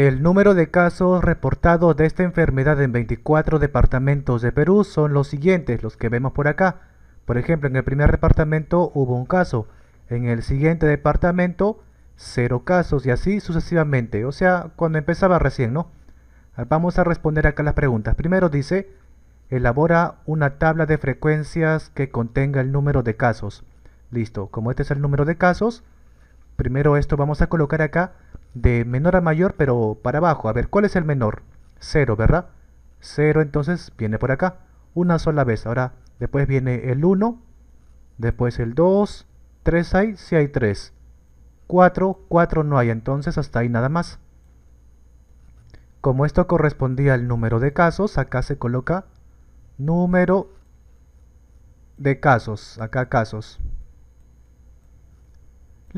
El número de casos reportados de esta enfermedad en 24 departamentos de Perú son los siguientes, los que vemos por acá. Por ejemplo, en el primer departamento hubo un caso, en el siguiente departamento cero casos y así sucesivamente, o sea, cuando empezaba recién, ¿no? Ah, vamos a responder acá las preguntas. Primero dice, elabora una tabla de frecuencias que contenga el número de casos. Listo, como este es el número de casos, Primero esto vamos a colocar acá de menor a mayor, pero para abajo. A ver, ¿cuál es el menor? 0, ¿verdad? 0 entonces viene por acá, una sola vez. Ahora después viene el 1, después el 2, 3 hay, si hay 3. 4, 4 no hay, entonces hasta ahí nada más. Como esto correspondía al número de casos, acá se coloca número de casos, acá casos.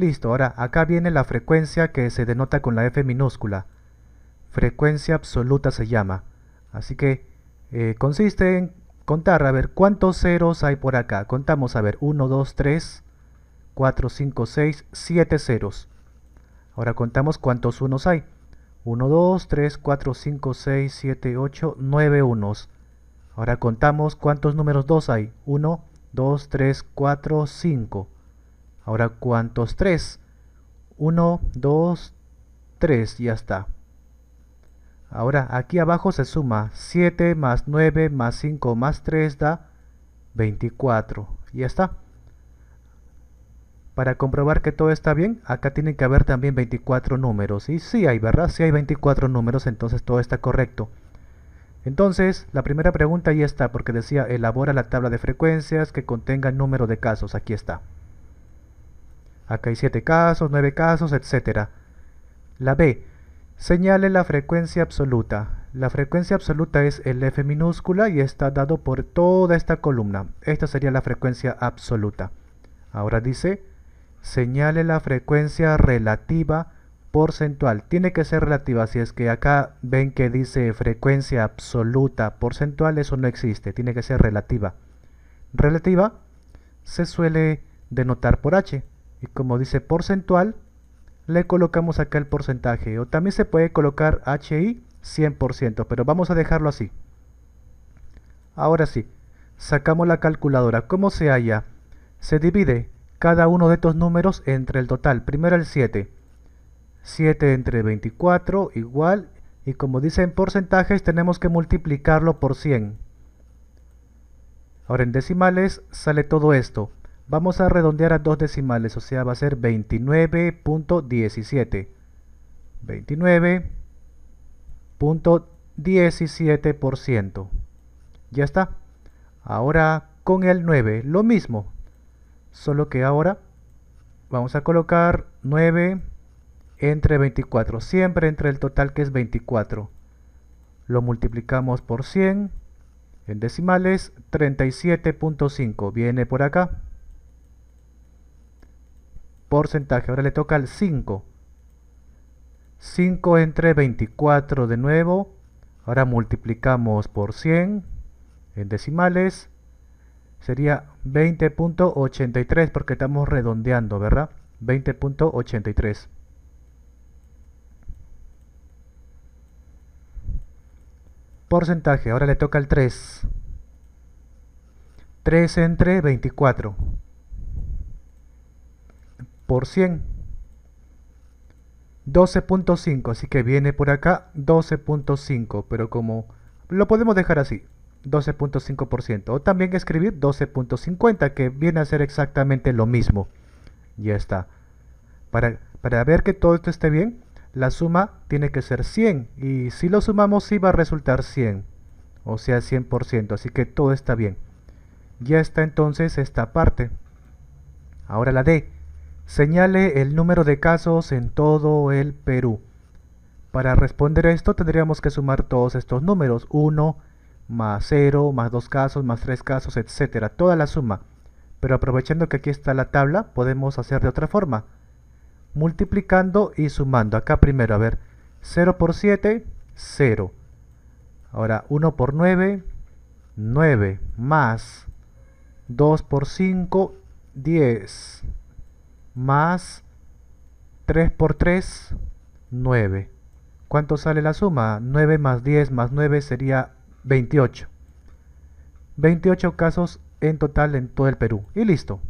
Listo, ahora acá viene la frecuencia que se denota con la F minúscula. Frecuencia absoluta se llama. Así que eh, consiste en contar, a ver, ¿cuántos ceros hay por acá? Contamos, a ver, 1, 2, 3, 4, 5, 6, 7 ceros. Ahora contamos cuántos unos hay. 1, 2, 3, 4, 5, 6, 7, 8, 9 unos. Ahora contamos cuántos números 2 hay. 1, 2, 3, 4, 5. Ahora, ¿cuántos 3, 1, 2, 3, ya está. Ahora, aquí abajo se suma 7 más 9 más 5 más 3 da 24. Ya está. Para comprobar que todo está bien, acá tienen que haber también 24 números. Y sí hay, ¿verdad? Si hay 24 números, entonces todo está correcto. Entonces, la primera pregunta ya está, porque decía, elabora la tabla de frecuencias que contenga el número de casos. Aquí está. Acá hay 7 casos, 9 casos, etc. La B. Señale la frecuencia absoluta. La frecuencia absoluta es el F minúscula y está dado por toda esta columna. Esta sería la frecuencia absoluta. Ahora dice, señale la frecuencia relativa porcentual. Tiene que ser relativa, si es que acá ven que dice frecuencia absoluta porcentual, eso no existe, tiene que ser relativa. Relativa se suele denotar por H y como dice porcentual, le colocamos acá el porcentaje. O también se puede colocar HI 100%, pero vamos a dejarlo así. Ahora sí, sacamos la calculadora. ¿Cómo se halla? Se divide cada uno de estos números entre el total. Primero el 7. 7 entre 24 igual, y como dice en porcentajes, tenemos que multiplicarlo por 100. Ahora en decimales sale todo esto. Vamos a redondear a dos decimales, o sea, va a ser 29.17. 29.17%. Ya está. Ahora con el 9, lo mismo. Solo que ahora vamos a colocar 9 entre 24, siempre entre el total que es 24. Lo multiplicamos por 100 en decimales, 37.5 viene por acá porcentaje. Ahora le toca al 5. 5 entre 24 de nuevo. Ahora multiplicamos por 100 en decimales. Sería 20.83 porque estamos redondeando, ¿verdad? 20.83. Porcentaje, ahora le toca al 3. 3 entre 24 por 100. 12.5, así que viene por acá 12.5, pero como lo podemos dejar así, 12.5%. O también escribir 12.50, que viene a ser exactamente lo mismo. Ya está. Para, para ver que todo esto esté bien, la suma tiene que ser 100. Y si lo sumamos, sí va a resultar 100. O sea, 100%. Así que todo está bien. Ya está entonces esta parte. Ahora la D. Señale el número de casos en todo el Perú. Para responder a esto tendríamos que sumar todos estos números. 1 más 0, más 2 casos, más 3 casos, etcétera. Toda la suma. Pero aprovechando que aquí está la tabla, podemos hacer de otra forma. Multiplicando y sumando. Acá primero, a ver. 0 por 7, 0. Ahora 1 por 9, 9. Más 2 por 5, 10 más 3 por 3, 9. ¿Cuánto sale la suma? 9 más 10 más 9 sería 28. 28 casos en total en todo el Perú. Y listo.